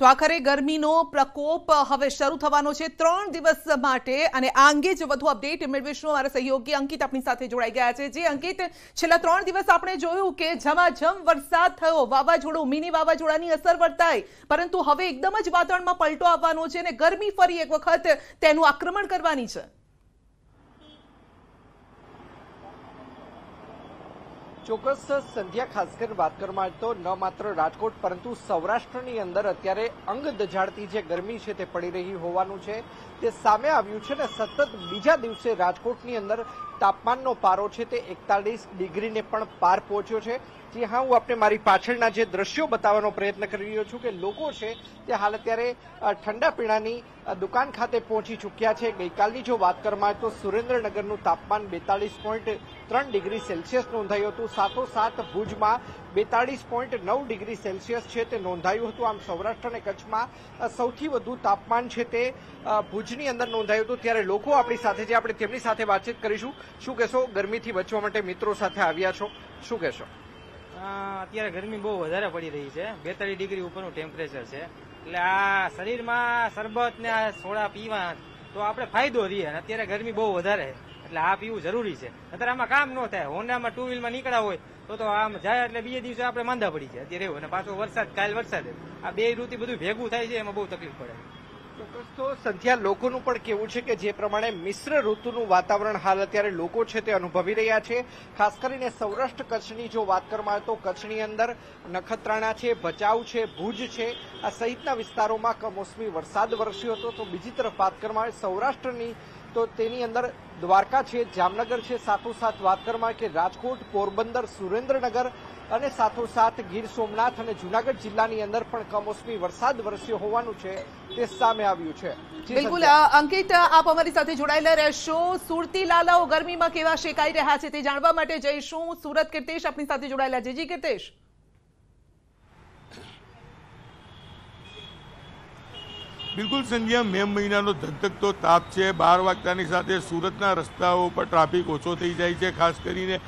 તો આખરે ગરમીનો પ્રકોપ હવે શરૂ થવાનો છે ત્રણ દિવસ માટે અને આ અંગે જ વધુ અપડેટ મેળવીશું અમારા સહયોગી અંકિત આપણી સાથે જોડાઈ ગયા છે જે અંકિત છેલ્લા ત્રણ દિવસ આપણે જોયું કે ઝમાઝમ વરસાદ થયો વાવાઝોડું મિની વાવાઝોડાની અસર વર્તાય પરંતુ હવે એકદમ જ વાતાવરણમાં પલટો આવવાનો છે અને ગરમી ફરી એક વખત તેનું આક્રમણ કરવાની છે ચોક્કસ સંધ્યા ખાસ ખાસકર વાત કરવા તો ન માત્ર રાજકોટ પરંતુ સૌરાષ્ટ્રની અંદર અત્યારે અંગ દજાડતી જે ગરમી છે તે પડી રહી હોવાનું છે તે સામે આવ્યું છે ને સતત બીજા દિવસે રાજકોટની અંદર તાપમાનનો પારો છે તે એકતાલીસ ડિગ્રીને પણ પાર પહોંચ્યો છે જે હા હું આપણે મારી પાછળના જે દ્રશ્યો બતાવવાનો પ્રયત્ન કરી રહ્યો છું કે લોકો છે તે હાલ અત્યારે ઠંડા પીણાની દુકાન ખાતે પહોંચી ચૂક્યા છે ગઈકાલની જો વાત કરવામાં આવે તો સુરેન્દ્રનગરનું તાપમાન બેતાળીસ પોઈન્ટ ત્રણ ડિગ્રી સેલ્સિયસ નોંધાયું હતું સાથોસાથ ભુજમાં બેતાળીસ પોઈન્ટ નવ ડિગ્રી સેલ્સિયસ છે તે નોંધાયું હતું આમ સૌરાષ્ટ્ર અને કચ્છમાં સૌથી વધુ તાપમાન છે તે ભુજ ભુજની અંદર નોંધાયું હતું ત્યારે લોકો આપણી સાથે છે આપણે તેમની સાથે વાતચીત કરીશું શું કહેશો ગરમીથી બચવા માટે મિત્રો સાથે આવ્યા છો શું કહેશો અત્યારે ગરમી બહુ વધારે પડી રહી છે બેતાળીસ ડિગ્રી ઉપરનું ટેમ્પરેચર છે એટલે આ શરીરમાં શરબત ને આ સોડા પીવા તો આપણે ફાયદો રહીએ અને અત્યારે ગરમી બહુ વધારે એટલે આ પીવું જરૂરી છે અત્યારે આમાં કામ ન થાય હોન્ડામાં ટુ વ્હીલમાં નીકળ્યા હોય તો તો આમ જાય એટલે બીજે દિવસે આપણે માંદા પડી જાય અત્યારે એવું અને પાછો વરસાદ કાલ વરસાદ આ બે ઋતુ બધું ભેગું થાય છે એમાં બહુ તકલીફ પડે તો સંધ્યા લોકોનું પણ કેવું છે કે જે પ્રમાણે મિશ્ર ઋતુનું વાતાવરણ હાલ અત્યારે લોકો છે તે અનુભવી રહ્યા છે ખાસ કરીને સૌરાષ્ટ્ર કચ્છની જો વાત કરવામાં આવે તો કચ્છની અંદર નખત્રાણા છે ભચાઉ છે ભુજ છે આ સહિતના વિસ્તારોમાં કમોસમી વરસાદ વરસ્યો હતો તો બીજી તરફ વાત કરવામાં આવે સૌરાષ્ટ્રની તો તેની અંદર દ્વારકા છે જામનગર છે સાથોસાથ વાત કરવામાં આવે કે રાજકોટ પોરબંદર સુરેન્દ્રનગર અને સાથોસાથ ગીર સોમનાથ અને જૂનાગઢ જિલ્લાની અંદર પણ કમોસમી વરસાદ વરસ્યો હોવાનું છે તે સામે આવ્યું છે બિલકુલ અંકિત આપ અમારી સાથે જોડાયેલા રહેશો સુરતી લાલાઓ ગરમીમાં કેવા શેકાઈ રહ્યા છે તે જાણવા માટે જઈશું સુરત કીર્તેશ આપની સાથે જોડાયેલા છે જી કીર્તેશ બિલકુલ સંધ્યા મે મહિનાનો ધંધકતો તાપ છે બાર વાગતાની સાથે સુરતના રસ્તાઓ પર ટ્રાફિક ઓછો થઈ જાય છે ખાસ કરીને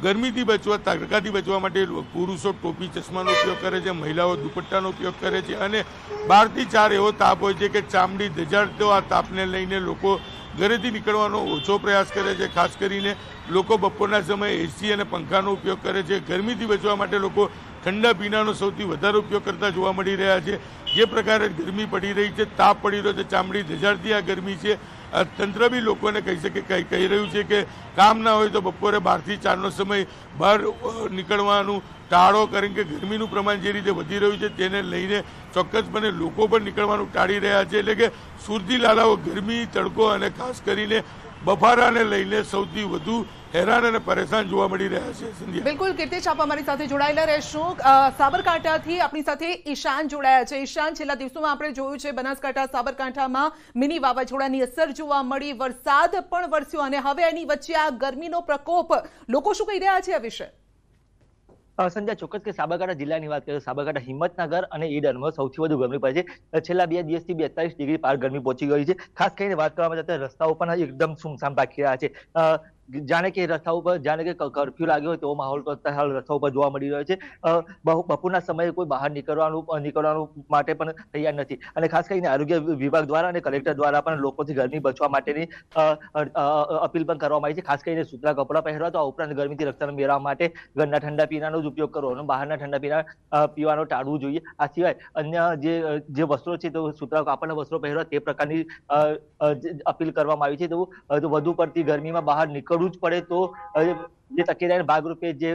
ગરમીથી બચવા તારકાથી બચવા માટે પુરુષો ટોપી ચશ્માનો ઉપયોગ કરે છે મહિલાઓ દુપટ્ટાનો ઉપયોગ કરે છે અને બારથી ચાર એવો તાપ હોય છે કે ચામડી ધજાડતો આ તાપને લઈને લોકો ઘરેથી નીકળવાનો ઓછો પ્રયાસ કરે છે ખાસ કરીને લોકો બપોરના સમયે એસી અને પંખાનો ઉપયોગ કરે છે ગરમીથી બચવા માટે લોકો ઠંડા પીણાનો સૌથી વધારે ઉપયોગ કરતા જોવા મળી રહ્યા છે જે પ્રકારે ગરમી પડી રહી છે તાપ પડી રહ્યો છે ચામડી ધજાડતી આ ગરમી છે તંત્ર બી લોકોને કહી શકે કહી કહી રહ્યું છે કે કામ ના હોય તો બપોરે બારથી ચારનો સમય બહાર નીકળવાનું ટાળો કારણ કે ગરમીનું પ્રમાણ જે રીતે વધી રહ્યું છે તેને લઈને ચોક્કસપણે લોકો પણ નીકળવાનું ટાળી રહ્યા છે એટલે કે સુરતી લાલાઓ ગરમી તડકો અને ખાસ કરીને બફારાને લઈને સૌથી વધુ હેરાન અને પરેશાન જોવા મળી રહ્યા છે સંધ્યા બિલકુલ કીર્તિશ આપ અમારી સાથે જોડાયેલા રહેશું સાબરકાંઠાથી આપણી સાથે ઈશાન જોડાયા છે ઈશાન છેલ્લા દિવસોમાં આપણે જોયું છે બનાસકાંઠા સાબરકાંઠામાં મિની વાવાઝોડાની અસર જોવા મળી વરસાદ પણ વરસ્યો અને હવે એની વચ્ચે આ ગરમીનો પ્રકોપ લોકો શું કહી રહ્યા છે આ વિશે સંધ્યા ચોક્કસ કે સાબરકાંઠા જિલ્લાની વાત કરીએ સાબરકાંઠા હિંમતનગર અને ઈડરમાં સૌથી વધુ ગરમી પડે છે છેલ્લા બે દિવસથી બેતાલીસ ડિગ્રી પાર ગરમી પહોંચી ગઈ છે ખાસ કરીને વાત કરવામાં જતા રસ્તાઓ પણ એકદમ સુમસામ રાખી રહ્યા છે જાણે કે રસ્તા ઉપર જાણે કે કર્ફ્યુ લાગ્યો હોય તેવો માહોલ હાલ રસ્તા ઉપર જોવા મળી રહ્યો છે બપોરના સમયે કોઈ બહાર નીકળવાનું નીકળવાનું માટે પણ તૈયાર નથી અને ખાસ કરીને આરોગ્ય વિભાગ દ્વારા અને કલેક્ટર દ્વારા પણ લોકોથી ગરમી બચવા માટેની અપીલ પણ કરવામાં આવી છે ખાસ કરીને સૂતરા કપડાં પહેરવા તો આ ઉપરાંત ગરમીથી રક્ષણ મેળવવા માટે ઘરના ઠંડા પીણાનો જ ઉપયોગ કરવો અને બહારના ઠંડા પીણા પીવાનું ટાળવું જોઈએ આ સિવાય અન્ય જે જે વસ્ત્રો છે તો સૂતરા કાપડના વસ્ત્રો પહેરવા તે પ્રકારની અપીલ કરવામાં આવી છે તો વધુ પડતી ગરમીમાં બહાર નીકળ કરવું જ પડે તો જે તકેદારીના ભાગરૂપે જે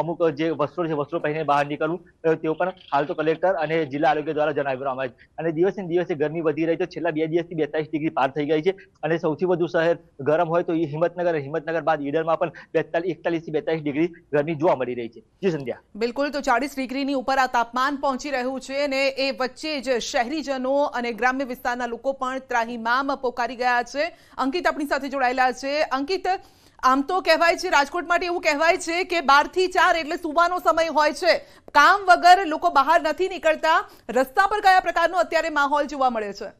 અમુક જે વસ્ત્રો છે વસ્ત્રો પહેરીને બહાર નીકળવું તેઓ પણ હાલ તો કલેક્ટર અને જિલ્લા આરોગ્ય દ્વારા જણાવવામાં આવે છે અને દિવસે દિવસે ગરમી વધી રહી છે છેલ્લા બે દિવસથી બેતાલીસ ડિગ્રી પાર થઈ ગઈ છે અને સૌથી વધુ શહેર ગરમ હોય તો હિંમતનગર હિંમતનગર બાદ ઈડરમાં પણ બેતાલીસ એકતાલીસ થી બેતાલીસ ડિગ્રી ગરમી જોવા મળી રહી છે જી સંધ્યા બિલકુલ તો ચાલીસ ડિગ્રીની ઉપર આ તાપમાન પહોંચી રહ્યું છે અને એ વચ્ચે જ શહેરીજનો અને ગ્રામ્ય વિસ્તારના લોકો પણ ત્રાહીમામ પોકારી ગયા છે અંકિત આપણી સાથે જોડાયેલા છે અંકિત આમ તો કહેવાય છે રાજકોટ માટે એવું કહેવાય છે કે બારથી ચાર એટલે સુવાનો સમય હોય છે કામ વગર લોકો બહાર નથી નીકળતા રસ્તા પર કયા પ્રકારનો અત્યારે માહોલ જોવા મળે છે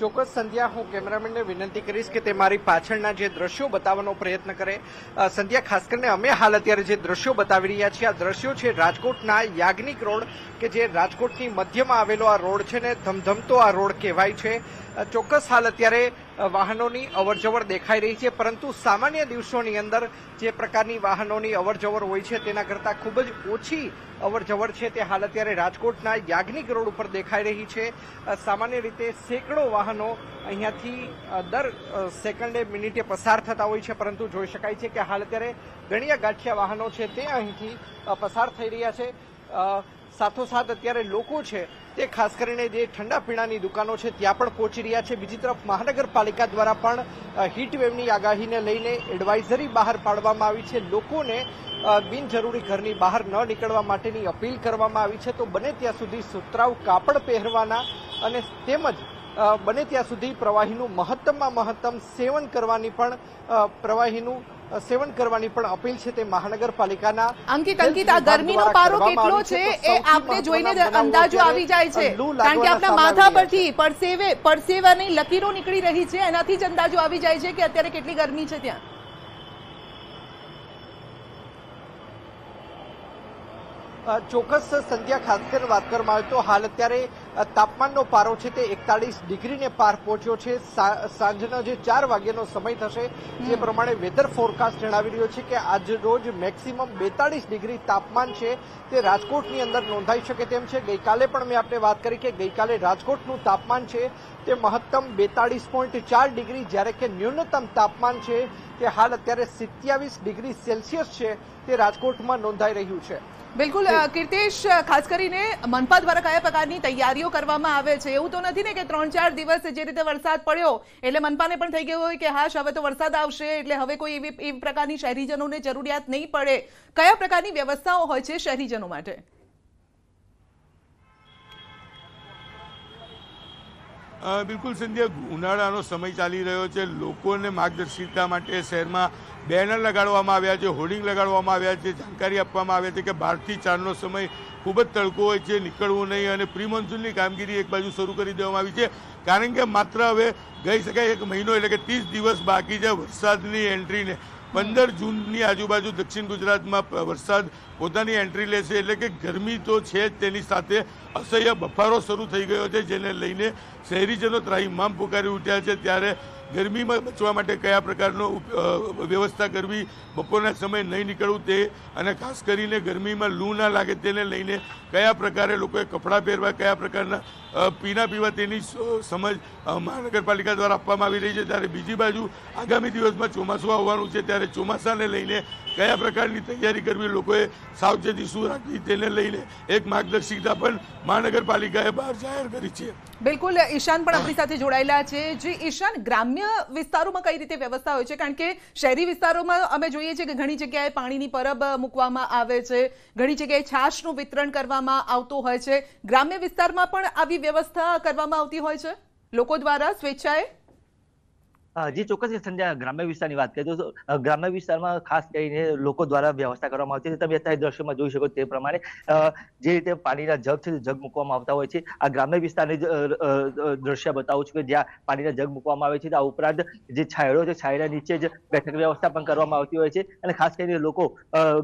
ચોક્કસ સંધ્યા હું કેમેરામેનને વિનંતી કરીશ કે તે મારી પાછળના જે દ્રશ્યો બતાવવાનો પ્રયત્ન કરે સંધ્યા ખાસ કરીને અમે હાલ અત્યારે જે દ્રશ્યો બતાવી રહ્યા છીએ આ દ્રશ્યો છે રાજકોટના યાજ્ઞિક રોડ કે જે રાજકોટની મધ્યમાં આવેલો આ રોડ છે ને ધમધમતો આ રોડ કહેવાય છે ચોક્કસ હાલ અત્યારે વાહનોની અવરજવર દેખાઈ રહી છે પરંતુ સામાન્ય દિવસોની અંદર જે પ્રકારની વાહનોની અવરજવર હોય છે તેના કરતાં ખૂબ જ ઓછી અવરજવર છે તે હાલ અત્યારે રાજકોટના યાજ્ઞિક રોડ ઉપર દેખાઈ રહી છે સામાન્ય રીતે સેંકડો વાહનો અહીંયાથી દર સેકન્ડે મિનિટે પસાર થતા હોય છે પરંતુ જોઈ શકાય છે કે હાલ અત્યારે ગણિયા ગાંઠિયા વાહનો છે તે અહીંથી પસાર થઈ રહ્યા છે સાથોસાથ અત્યારે લોકો છે તે ખાસ કરીને જે ઠંડા પીણાની દુકાનો છે ત્યાં પણ પહોંચી રહ્યા છે બીજી તરફ મહાનગરપાલિકા દ્વારા પણ હીટવેવની આગાહીને લઈને એડવાઇઝરી બહાર પાડવામાં આવી છે લોકોને બિનજરૂરી ઘરની બહાર ન નીકળવા માટેની અપીલ કરવામાં આવી છે તો બને ત્યાં સુધી સુતરાઉ કાપડ પહેરવાના અને તેમજ બને ત્યાં સુધી પ્રવાહીનું મહત્તમમાં મહત્તમ સેવન કરવાની પણ પ્રવાહીનું સેવન કરવાની પણ અપીલ છે તે મહાનગરપાલિકાના અંકિત અંકિત આ ગરમીનો પારો કેટલો છે એ આપણે જોઈને અંદાજો આવી જાય છે કારણ કે આપણા માથા પરથી પરસેવે પરસેવાની લકીરો નીકળી રહી છે એનાથી જ અંદાજો આવી જાય છે કે અત્યારે કેટલી ગરમી છે ત્યાં ચોક્કસ સંધ્યા ખાસ કરીને વાત કરવામાં આવે તો હાલ અત્યારે તાપમાનનો પારો છે તે એકતાળીસ ડિગ્રીને પાર પહોંચ્યો છે સાંજનો જે ચાર વાગ્યાનો સમય થશે તે પ્રમાણે વેધર ફોરકાસ્ટ જણાવી રહ્યો છે કે આજ રોજ મેક્સિમમ બેતાળીસ ડિગ્રી તાપમાન છે તે રાજકોટની અંદર નોંધાઈ શકે તેમ છે ગઈકાલે પણ મેં આપણે વાત કરી કે ગઈકાલે રાજકોટનું તાપમાન છે તે મહત્તમ બેતાળીસ પોઈન્ટ ચાર ડિગ્રી જ્યારે કે ન્યૂનતમ તાપમાન છે તે હાલ અત્યારે સિત્યાવીસ ડિગ્રી સેલ્સિયસ છે તે રાજકોટમાં નોંધાઈ રહ્યું છે બિલકુલ કીર્તેશ ખાસ કરીને મનપા દ્વારા કયા પ્રકારની તૈયારીઓ કરવામાં આવે છે એવું તો નથી ને કે ત્રણ ચાર દિવસ જે રીતે વરસાદ પડ્યો એટલે મનપાને પણ થઈ ગયું હોય કે હાશ હવે તો વરસાદ આવશે એટલે હવે કોઈ એવી એવી પ્રકારની શહેરીજનોને જરૂરિયાત નહીં પડે કયા પ્રકારની વ્યવસ્થાઓ હોય છે શહેરીજનો માટે બિલકુલ સંધ્યા ઉનાળાનો સમય ચાલી રહ્યો છે લોકોને માર્ગદર્શિતા માટે શહેરમાં બેનર લગાડવામાં આવ્યા છે હોર્ડિંગ લગાડવામાં આવ્યા છે જાણકારી આપવામાં આવ્યા છે કે બહારથી ચારનો સમય ખૂબ જ તડકો હોય છે નીકળવું નહીં અને પ્રી મોન્સૂનની કામગીરી એક બાજુ શરૂ કરી દેવામાં આવી છે કારણ કે માત્ર હવે ગઈ શકાય એક મહિનો એટલે કે ત્રીસ દિવસ બાકી છે વરસાદની એન્ટ્રીને પંદર જૂનની આજુબાજુ દક્ષિણ ગુજરાતમાં વરસાદ પોતાની એન્ટ્રી લેશે એટલે કે ગરમી તો છે જ તેની સાથે અસહ્ય બફારો શરૂ થઈ ગયો છે જેને લઈને શહેરીજનો ત્રાહિમામ પુકારી ઉઠ્યા છે ત્યારે ગરમીમાં બચવા માટે કયા પ્રકારનો વ્યવસ્થા કરવી બપોરના સમય નહીં નીકળવું તે અને ખાસ કરીને ગરમીમાં લૂ ના લાગે તેને લઈને કયા પ્રકારે લોકોએ કપડાં પહેરવા કયા પ્રકારના પીણા પીવા તેની સમજ મહાનગરપાલિકા દ્વારા આપવામાં આવી રહી છે ત્યારે બીજી બાજુ આગામી દિવસમાં ચોમાસું આવવાનું છે ત્યારે ચોમાસાને લઈને કયા પ્રકારની તૈયારી કરવી લોકોએ સાવચેતી શું રાખવી તેને લઈને એક માર્ગદર્શિકા પણ મહાનગરપાલિકાએ બહાર જાહેર કરી છે બિલકુલ ઈશાન પણ આપણી સાથે જોડાયેલા છે જે ઈશાન ગ્રામ્ય અન્ય વિસ્તારોમાં કઈ રીતે વ્યવસ્થા હોય છે કારણ કે શહેરી વિસ્તારોમાં અમે જોઈએ છીએ કે ઘણી જગ્યાએ પાણીની પરબ મૂકવામાં આવે છે ઘણી જગ્યાએ છાશનું વિતરણ કરવામાં આવતું હોય છે ગ્રામ્ય વિસ્તારમાં પણ આવી વ્યવસ્થા કરવામાં આવતી હોય છે લોકો દ્વારા સ્વેચ્છાએ જી ચોક્કસ સંજય ગ્રામ્ય વિસ્તારની વાત કરીએ તો ગ્રામ્ય વિસ્તારમાં ખાસ કરીને લોકો દ્વારા વ્યવસ્થા કરવામાં આવતી છે તમે અત્યારે દ્રશ્યમાં જોઈ શકો તે પ્રમાણે જે રીતે પાણીના જગ છે જગ મૂકવામાં આવતા હોય છે આ ગ્રામ્ય વિસ્તારની દ્રશ્ય બતાવું છું કે જ્યાં પાણીના જગ મૂકવામાં આવે છે આ ઉપરાંત જે છાંયડો છે છાંયડા નીચે જ બેઠક વ્યવસ્થા પણ કરવામાં આવતી હોય છે અને ખાસ કરીને લોકો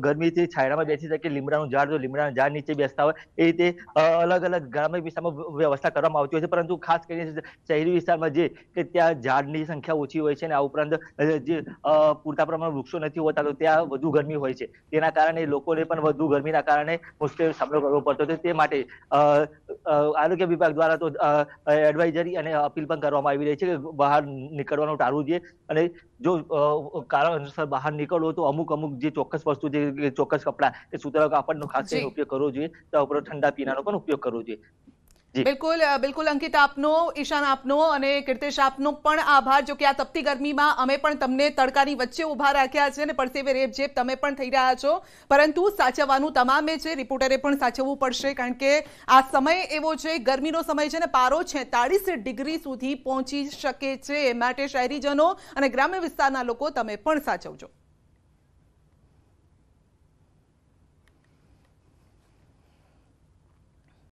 ગરમીથી છાયડામાં બેસી શકે લીમડાનું ઝાડ જો લીમડાના ઝાડ નીચે બેસતા હોય એ રીતે અલગ અલગ ગ્રામ્ય વિસ્તારમાં વ્યવસ્થા કરવામાં આવતી હોય છે પરંતુ ખાસ કરીને શહેરી વિસ્તારમાં જે કે ત્યાં ઝાડની સંખ્યા ઓછી હોય છે અને આ ઉપરાંત જે પૂરતા પ્રમાણમાં વૃક્ષો નથી હોતા તો ત્યાં વધુ ગરમી હોય છે તેના કારણે લોકોને પણ વધુ ગરમીના કારણે મુશ્કેલીનો સામનો કરવો પડતો હતો તે માટે આરોગ્ય વિભાગ દ્વારા તો એડવાઇઝરી અને અપીલ પણ કરવામાં આવી રહી છે કે બહાર નીકળવાનું ટાળવું જોઈએ અને જો કારણસર બહાર નીકળવો તો અમુક અમુક જે ચોક્કસ વસ્તુ છે ચોક્કસ કપડાં કે સુતરા કાપડનો ખાસ કરીને ઉપયોગ કરવો જોઈએ તો ઉપરાંત ઠંડા પીણાનો પણ ઉપયોગ કરવો જોઈએ બિલકુલ બિલકુલ અંકિત આપનો ઈશાન આપનો અને કીર્તેશ આપનો પણ આભાર જો કે આ તપતી ગરમીમાં અમે પણ તમને તડકાની વચ્ચે ઉભા રાખ્યા છે અને પરસેવે રેપ જેપ તમે પણ થઈ રહ્યા છો પરંતુ સાચવવાનું તમામે છે રિપોર્ટરે પણ સાચવવું પડશે કારણ કે આ સમય એવો છે ગરમીનો સમય છે ને પારો છેતાળીસ ડિગ્રી સુધી પહોંચી શકે છે માટે શહેરીજનો અને ગ્રામ્ય વિસ્તારના લોકો તમે પણ સાચવજો